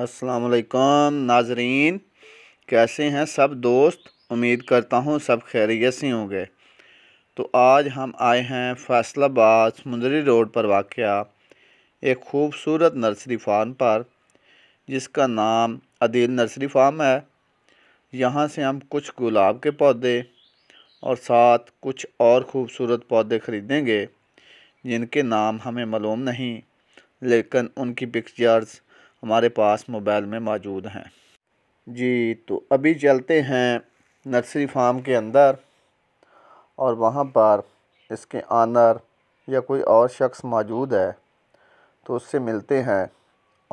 असलकम नाजरीन कैसे हैं सब दोस्त उम्मीद करता हूँ सब खैरियत से होंगे तो आज हम आए हैं फैसलाबाद समुंदरी रोड पर वाक़ एक खूबसूरत नर्सरी फार्म पर जिसका नाम अदील नर्सरी फार्म है यहाँ से हम कुछ गुलाब के पौधे और साथ कुछ और ख़ूबसूरत पौधे ख़रीदेंगे जिनके नाम हमें मालूम नहीं लेकिन उनकी पिक्चर्स हमारे पास मोबाइल में मौजूद हैं जी तो अभी चलते हैं नर्सरी फार्म के अंदर और वहाँ पर इसके आनर या कोई और शख्स मौजूद है तो उससे मिलते हैं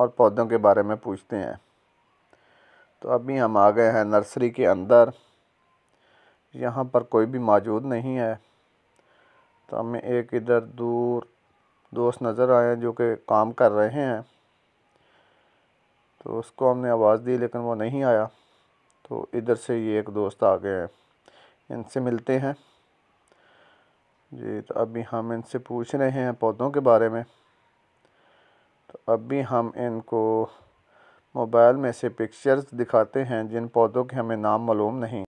और पौधों के बारे में पूछते हैं तो अभी हम आ गए हैं नर्सरी के अंदर यहाँ पर कोई भी मौजूद नहीं है तो हमें एक इधर दूर दोस्त नज़र आए जो कि काम कर रहे हैं तो उसको हमने आवाज़ दी लेकिन वो नहीं आया तो इधर से ये एक दोस्त आ गए हैं इनसे मिलते हैं जी तो अभी हम इनसे पूछ रहे हैं पौधों के बारे में तो अभी हम इनको मोबाइल में से पिक्चर्स दिखाते हैं जिन पौधों के हमें नाम मालूम नहीं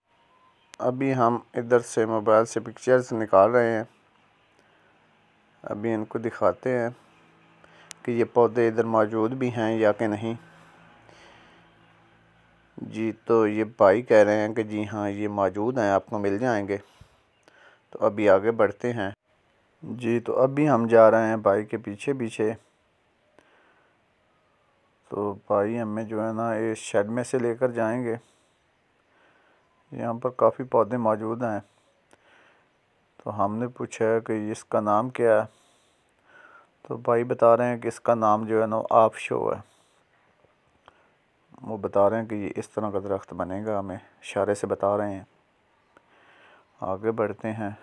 अभी हम इधर से मोबाइल से पिक्चर्स निकाल रहे हैं अभी इनको दिखाते हैं कि ये पौधे इधर मौजूद भी हैं या कि नहीं जी तो ये भाई कह रहे हैं कि जी हाँ ये मौजूद हैं आपको मिल जाएंगे तो अभी आगे बढ़ते हैं जी तो अभी हम जा रहे हैं भाई के पीछे पीछे तो भाई हमें जो है ना ये शेड में से लेकर जाएंगे यहाँ पर काफ़ी पौधे मौजूद हैं तो हमने पूछा है कि इसका नाम क्या है तो भाई बता रहे हैं कि इसका नाम जो है ना आप शो है वो बता रहे हैं कि ये इस तरह का दरख्त बनेगा हमें इशारे से बता रहे हैं आगे बढ़ते हैं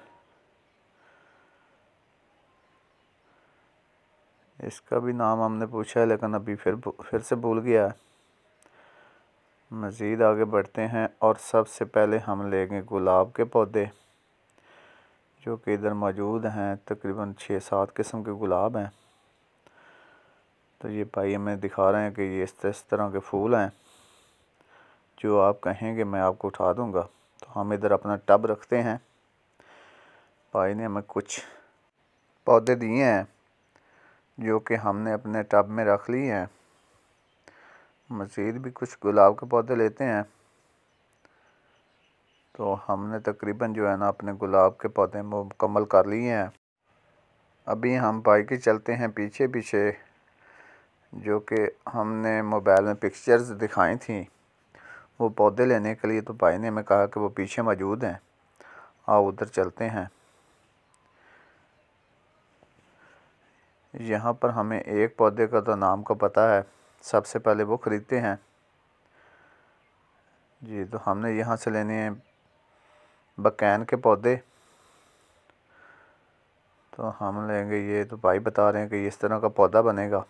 इसका भी नाम हमने पूछा है लेकिन अभी फिर फिर से भूल गया है मज़ीद आगे बढ़ते हैं और सबसे पहले हम लेंगे गुलाब के पौधे जो कि इधर मौजूद हैं तकरीबन छः सात किस्म के गुलाब हैं तो ये भाई हमें दिखा रहे हैं कि ये इस इस तरह के फूल हैं जो आप कहेंगे मैं आपको उठा दूँगा तो हम इधर अपना टब रखते हैं भाई ने हमें कुछ पौधे दिए हैं जो कि हमने अपने टब में रख लिए हैं मज़ीद भी कुछ गुलाब के पौधे लेते हैं तो हमने तकरीबन जो है ना अपने गुलाब के पौधे मुकम्मल कर लिए हैं अभी हम बाइक के चलते हैं पीछे पीछे जो कि हमने मोबाइल में पिक्चर्स दिखाई थी वो पौधे लेने के लिए तो भाई ने हमें कहा कि वो पीछे मौजूद हैं आओ उधर चलते हैं यहाँ पर हमें एक पौधे का तो नाम का पता है सबसे पहले वो ख़रीदते हैं जी तो हमने यहाँ से लेने हैं बकैन के पौधे तो हम लेंगे ये तो भाई बता रहे हैं कि इस तरह का पौधा बनेगा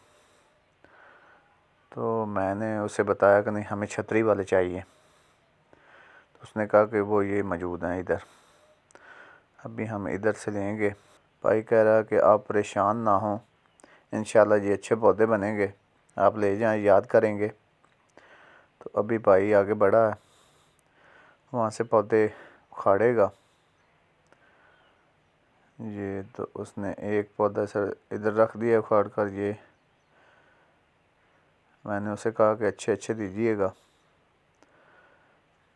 तो मैंने उसे बताया कि नहीं हमें छतरी वाले चाहिए तो उसने कहा कि वो ये मौजूद हैं इधर अभी हम इधर से लेंगे भाई कह रहा कि आप परेशान ना हों इन ये अच्छे पौधे बनेंगे आप ले जाएं याद करेंगे तो अभी भाई आगे बढ़ा है वहाँ से पौधे उखाड़ेगा ये तो उसने एक पौधा सर इधर रख दिया उखाड़ कर ये मैंने उसे कहा कि अच्छे अच्छे दीजिएगा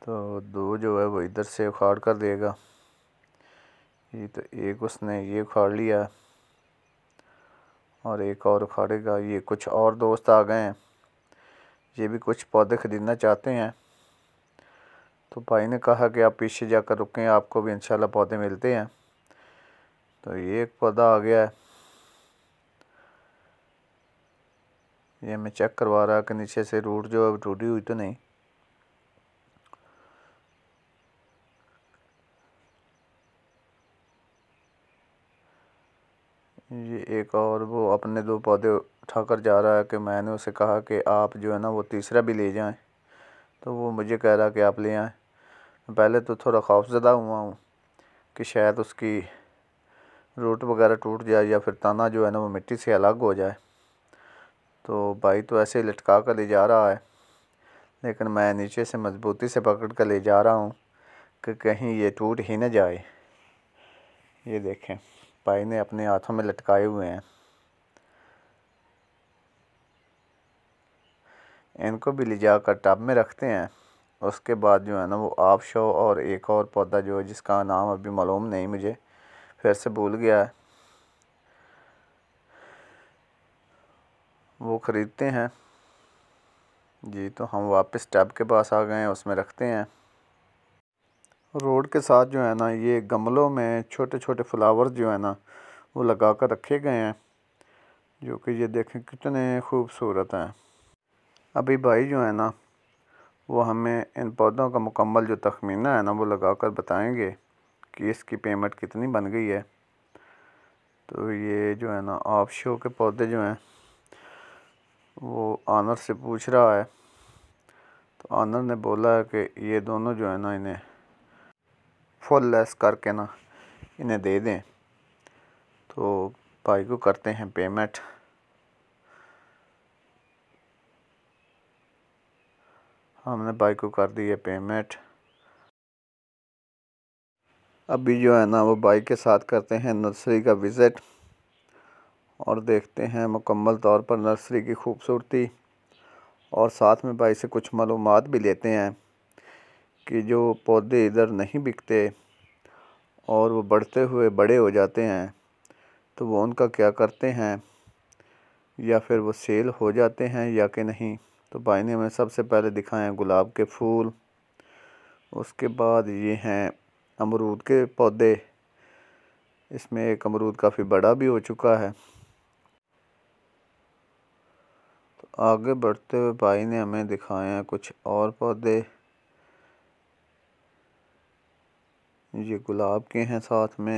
तो दो जो है वो इधर से उखाड़ कर देगा ये तो एक उसने ये उखाड़ लिया और एक और उखाड़ेगा ये कुछ और दोस्त आ गए हैं ये भी कुछ पौधे ख़रीदना चाहते हैं तो भाई ने कहा कि आप पीछे जाकर रुकें आपको भी इंशाल्लाह पौधे मिलते हैं तो ये एक पौधा आ गया है ये मैं चेक करवा रहा कि नीचे से रूट जो अब टूटी हुई तो नहीं ये एक और वो अपने दो पौधे उठाकर जा रहा है कि मैंने उसे कहा कि आप जो है ना वो तीसरा भी ले जाएं तो वो मुझे कह रहा कि आप ले आएँ पहले तो थोड़ा खौफजदा हुआ हूँ कि शायद उसकी रूट वगैरह टूट जाए या फिर ताना जो है ना वो मिट्टी से अलग हो जाए तो भाई तो ऐसे ही लटका कर ले जा रहा है लेकिन मैं नीचे से मज़बूती से पकड़ कर ले जा रहा हूँ कि कहीं ये टूट ही ना जाए ये देखें भाई ने अपने हाथों में लटकाए हुए हैं इनको भी ले जा कर टब में रखते हैं उसके बाद जो है ना वो आप शो और एक और पौधा जो है जिसका नाम अभी मालूम नहीं मुझे फिर से भूल गया है वो ख़रीदते हैं जी तो हम वापस टैब के पास आ गए हैं उसमें रखते हैं रोड के साथ जो है ना ये गमलों में छोटे छोटे फ्लावर्स जो है ना वो लगा कर रखे गए हैं जो कि ये देखें कितने खूबसूरत हैं अभी भाई जो है ना वो हमें इन पौधों का मुकम्मल जो तखमीना है ना वो लगा कर बताएँगे कि इसकी पेमेंट कितनी बन गई है तो ये जो है ना ऑफ शो के पौधे जो हैं वो आनर से पूछ रहा है तो आनर ने बोला है कि ये दोनों जो है ना इन्हें फुल लेस करके ना इन्हें दे दें तो भाई को करते हैं पेमेंट हमने भाई को कर दी है पेमेंट अभी जो है ना वो भाई के साथ करते हैं नर्सरी का विज़िट और देखते हैं मुकम्मल तौर पर नर्सरी की खूबसूरती और साथ में भाई से कुछ मालूम भी लेते हैं कि जो पौधे इधर नहीं बिकते और वो बढ़ते हुए बड़े हो जाते हैं तो वो उनका क्या करते हैं या फिर वो सेल हो जाते हैं या कि नहीं तो भाई ने हमें सबसे पहले दिखाए हैं गुलाब के फूल उसके बाद ये हैं अमरूद के पौधे इसमें एक अमरूद काफ़ी बड़ा भी हो चुका है आगे बढ़ते हुए भाई ने हमें दिखाए हैं कुछ और पौधे ये गुलाब के हैं साथ में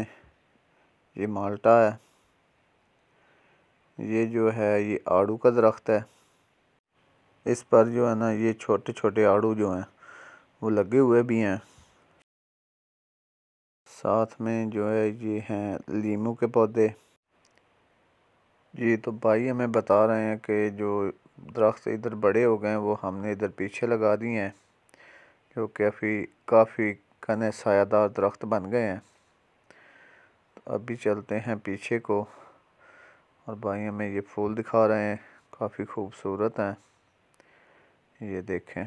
ये माल्टा है ये जो है ये आड़ू का दरख्त है इस पर जो है ना ये छोटे छोटे आड़ू जो हैं वो लगे हुए भी हैं साथ में जो है ये हैं लीमू के पौधे जी तो भाई हमें बता रहे हैं कि जो दरख्त इधर बड़े हो गए हैं वो हमने इधर पीछे लगा दिए हैं जो काफ़ी काफ़ी घने सायादार दरख्त बन गए हैं तो अभी चलते हैं पीछे को और भाई हमें ये फूल दिखा रहे हैं काफ़ी खूबसूरत हैं ये देखें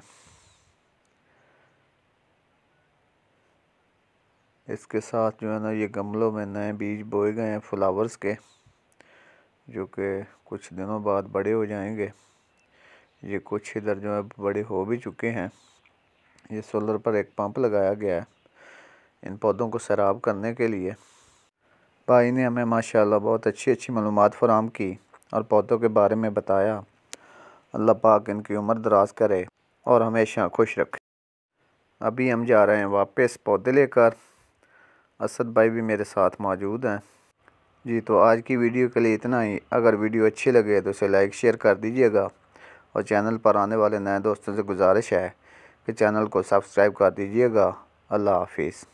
इसके साथ जो है ना ये गमलों में नए बीज बोए गए हैं फ्लावर्स के जो कि कुछ दिनों बाद बड़े हो जाएंगे ये कुछ इधर जो है बड़े हो भी चुके हैं ये सोलर पर एक पंप लगाया गया है इन पौधों को शराब करने के लिए भाई ने हमें माशाल्लाह बहुत अच्छी अच्छी मालूम फराम की और पौधों के बारे में बताया अल्लाह पाक इनकी उम्र दराज करे और हमेशा खुश रखे अभी हम जा रहे हैं वापस पौधे लेकर असद भाई भी मेरे साथ मौजूद हैं जी तो आज की वीडियो के लिए इतना ही अगर वीडियो अच्छी लगे तो उसे लाइक शेयर कर दीजिएगा और चैनल पर आने वाले नए दोस्तों से गुजारिश है कि चैनल को सब्सक्राइब कर दीजिएगा अल्लाह हाफिज़